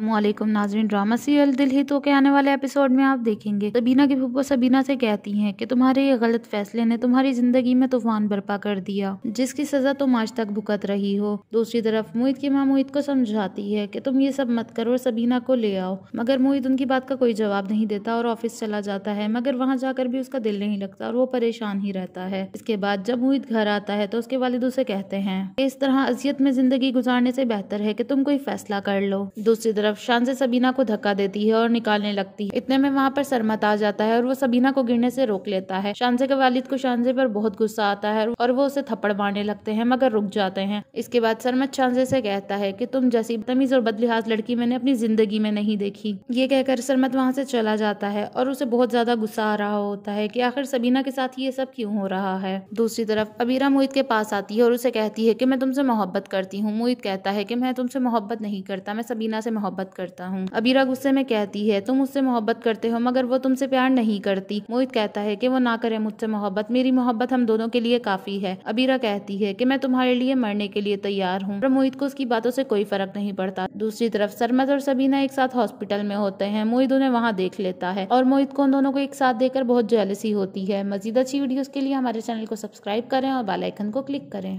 अल्लाम नाजरीन drama serial दिल ही तो के आने वाले एपिसोड में आप देखेंगे सबीना की फूफो सबीना से कहती हैं कि तुम्हारे ये गलत फैसले ने तुम्हारी जिंदगी में तूफान बर्पा कर दिया जिसकी सजा तुम आज तक भुगत रही हो दूसरी तरफ मोहित की माँ मोहित को समझाती है कि तुम ये सब मत करो और सबीना को ले आओ मगर मोहित उनकी बात का कोई जवाब नहीं देता और ऑफिस चला जाता है मगर वहाँ जाकर भी उसका दिल नहीं लगता और वो परेशान ही रहता है इसके बाद जब मोहित घर आता है तो उसके वालिद उसे कहते हैं इस तरह अजियत में जिंदगी गुजारने से बेहतर है की तुम कोई फैसला कर लो दूसरी तरफ तरफ शान से सबीना को धक्का देती है और निकालने लगती है इतने में वहाँ पर सरमत आ जाता है और वो सबीना को गिरने से रोक लेता है शानजे के वालिद को शानजे पर बहुत गुस्सा आता है और वो उसे थप्पड़ मारने लगते हैं मगर रुक जाते हैं इसके बाद सरमत शानजे से कहता है कि तुम जैसी तमीज और बदलिहाज लड़की मैंने अपनी जिंदगी में नहीं देखी ये कहकर सरमत वहाँ से चला जाता है और उसे बहुत ज्यादा गुस्सा आ रहा होता है की आखिर सबीना के साथ ये सब क्यूँ हो रहा है दूसरी तरफ अबीरा मोहित के पास आती है और उसे कहती है की मैं तुमसे मोहब्बत करती हूँ मोहित कहता है की मैं तुमसे मोहब्बत नहीं करता मैं सबीना से मोहब्बत मोहब्बत करता हूँ अबीरा गुस्से में कहती है तुम उससे मोहब्बत करते हो मगर वो तुमसे प्यार नहीं करती मोहित कहता है की वो ना करे मुझसे मोहब्बत मेरी मोहब्बत हम दोनों के लिए काफी है अबीरा कहती है की मैं तुम्हारे लिए मरने के लिए तैयार हूँ मोहित को उसकी बातों से कोई फर्क नहीं पड़ता दूसरी तरफ सरमत और सबीना एक साथ हॉस्पिटल में होते हैं मोहित उन्हें वहाँ देख लेता है और मोहित को उन दोनों को एक साथ देखकर बहुत जेलसी होती है मजीद अच्छी वीडियोस के लिए हमारे चैनल को सब्सक्राइब करें और आइकन को क्लिक करें